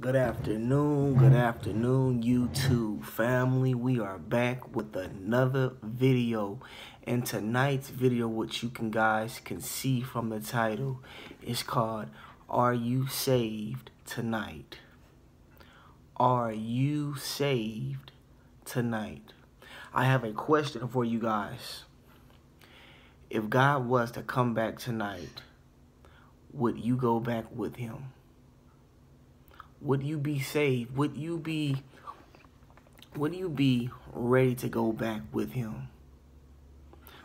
Good afternoon, good afternoon, YouTube family. We are back with another video. And tonight's video, which you can guys can see from the title, is called Are You Saved Tonight? Are you saved tonight? I have a question for you guys. If God was to come back tonight, would you go back with him? would you be saved? Would you be would you be ready to go back with him?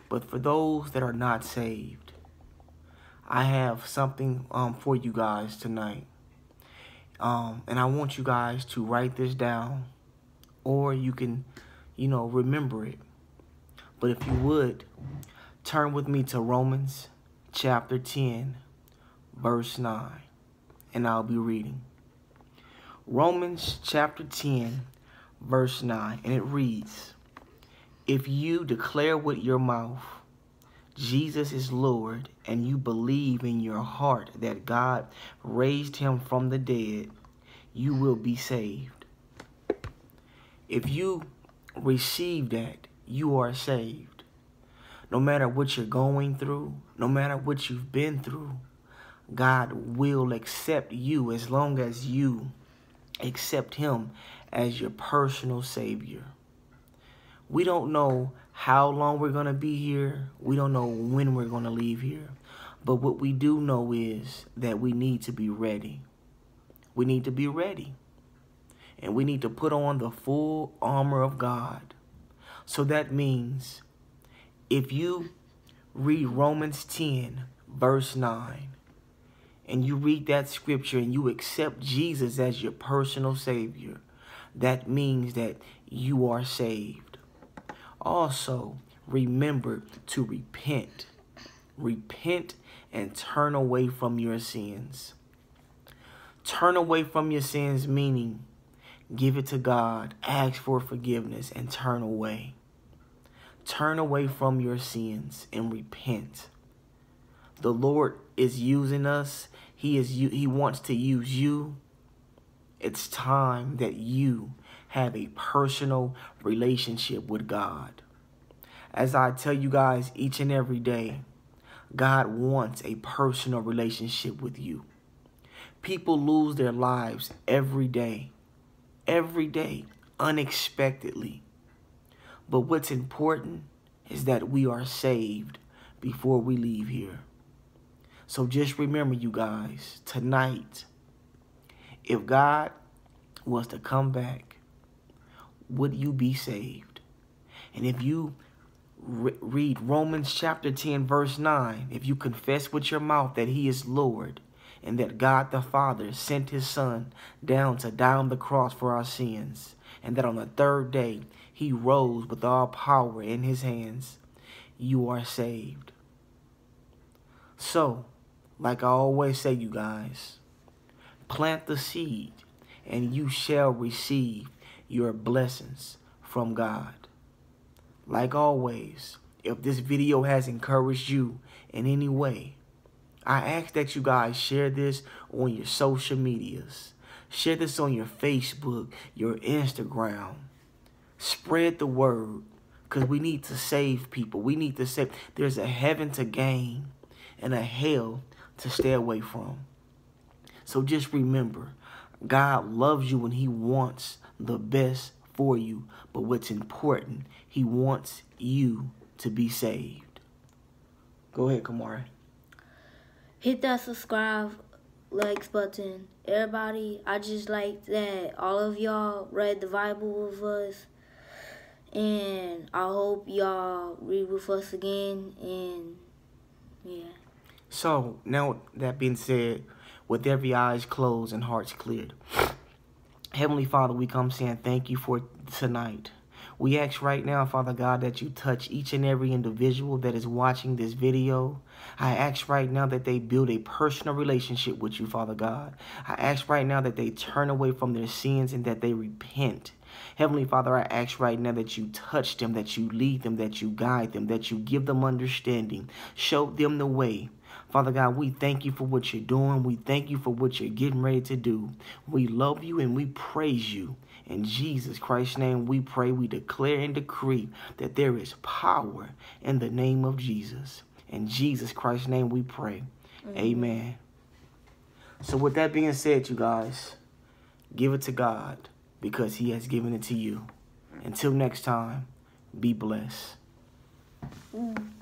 But for those that are not saved, I have something um, for you guys tonight. Um, and I want you guys to write this down or you can, you know, remember it. But if you would, turn with me to Romans chapter 10, verse 9, and I'll be reading. Romans chapter 10, verse 9, and it reads, If you declare with your mouth, Jesus is Lord, and you believe in your heart that God raised him from the dead, you will be saved. If you receive that, you are saved. No matter what you're going through, no matter what you've been through, God will accept you as long as you accept him as your personal savior. We don't know how long we're going to be here. We don't know when we're going to leave here. But what we do know is that we need to be ready. We need to be ready. And we need to put on the full armor of God. So that means if you read Romans 10, verse 9, and you read that scripture and you accept Jesus as your personal Savior, that means that you are saved. Also, remember to repent. Repent and turn away from your sins. Turn away from your sins, meaning give it to God, ask for forgiveness, and turn away. Turn away from your sins and repent. The Lord is using us. He is he wants to use you. It's time that you have a personal relationship with God. As I tell you guys each and every day, God wants a personal relationship with you. People lose their lives every day, every day, unexpectedly. But what's important is that we are saved before we leave here. So just remember, you guys, tonight, if God was to come back, would you be saved? And if you re read Romans chapter 10, verse 9, if you confess with your mouth that he is Lord and that God the Father sent his son down to die on the cross for our sins, and that on the third day he rose with all power in his hands, you are saved. So, like I always say, you guys, plant the seed and you shall receive your blessings from God. Like always, if this video has encouraged you in any way, I ask that you guys share this on your social medias. Share this on your Facebook, your Instagram. Spread the word because we need to save people. We need to save. There's a heaven to gain and a hell to stay away from. So just remember, God loves you and he wants the best for you. But what's important, he wants you to be saved. Go ahead, Kamari. Hit that subscribe likes button. Everybody, I just like that all of y'all read the Bible with us. And I hope y'all read with us again. And yeah. So, now that being said, with every eyes closed and hearts cleared, Heavenly Father, we come saying thank you for tonight. We ask right now, Father God, that you touch each and every individual that is watching this video. I ask right now that they build a personal relationship with you, Father God. I ask right now that they turn away from their sins and that they repent. Heavenly Father, I ask right now that you touch them, that you lead them, that you guide them, that you give them understanding, show them the way. Father God, we thank you for what you're doing. We thank you for what you're getting ready to do. We love you and we praise you. In Jesus Christ's name, we pray, we declare and decree that there is power in the name of Jesus. In Jesus Christ's name, we pray. Amen. Amen. So, with that being said, you guys, give it to God because he has given it to you. Until next time, be blessed. Mm.